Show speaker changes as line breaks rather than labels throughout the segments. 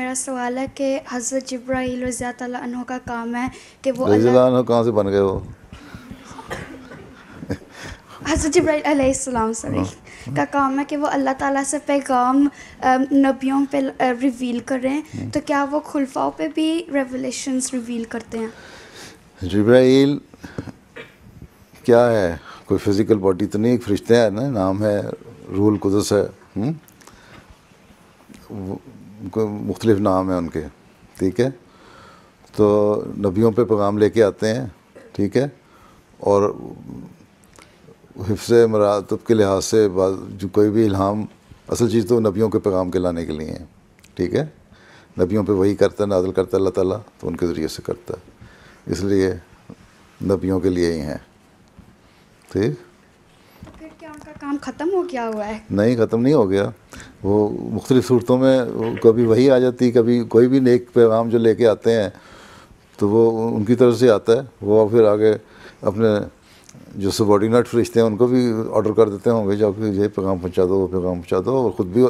मेरा सवाल है कि हज़रत जब्राहील रज़ी का काम है कि वो
कहाँ से बन गए वो
हज़रत अलैहिस्सलाम सॉरी हाँ। का काम है कि वो अल्लाह ताला से पैगाम नबियों पे रिवील कर रहे हैं तो क्या वो खुलफाओं पे भी रेवलेशंस रिवील करते हैं
जब्राइल क्या है कोई फिज़िकल बॉडी तो नहीं एक फरिश्ते है ना नाम है रूल कुदस है हुँ? हम्म? मुख्तलिफ नाम हैं उनके ठीक है तो नबियों पे पैगाम लेके आते हैं ठीक है और हिफ्स मरातब के लिहाज से जो कोई भी इल्हाम असल चीज़ तो नबियों के पैगाम के लाने के लिए है ठीक है नबियों पे वही करता है नाजल करता है अल्लाह ताला तो उनके ज़रिए से करता है इसलिए नबियों के लिए ही हैं ठीक
फिर क्या उनका काम ख़त्म हो गया हुआ है
नहीं ख़त्म नहीं हो गया वो मुख्तलिफ़ सूरतों में कभी वही आ जाती कभी कोई भी नेक पैगाम जो लेके आते हैं तो वो उनकी तरफ से आता है वो फिर आगे अपने जो सबॉर्डिनेट फरिश्ते हैं उनको भी ऑर्डर कर देते होंगे जो कि ये पैगाम पहुँचा दो वो पैगाम पहुँचा दो और ख़ुद भी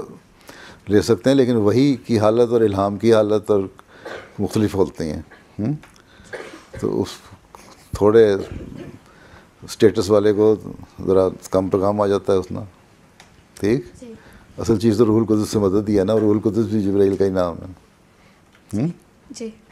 ले सकते हैं लेकिन वही की हालत और इल्हाम की हालत और मुख्तलिफ होती हैं हम्म? तो उस थोड़े स्टेटस वाले को ज़रा कम पैगाम आ जाता है उसना ठीक असल चीज़ तो रूहुल कुदस से मदद ही है ना और रूहुल कुदस भी जब्राइल का ही नाम है हुँ? हम्म?
जी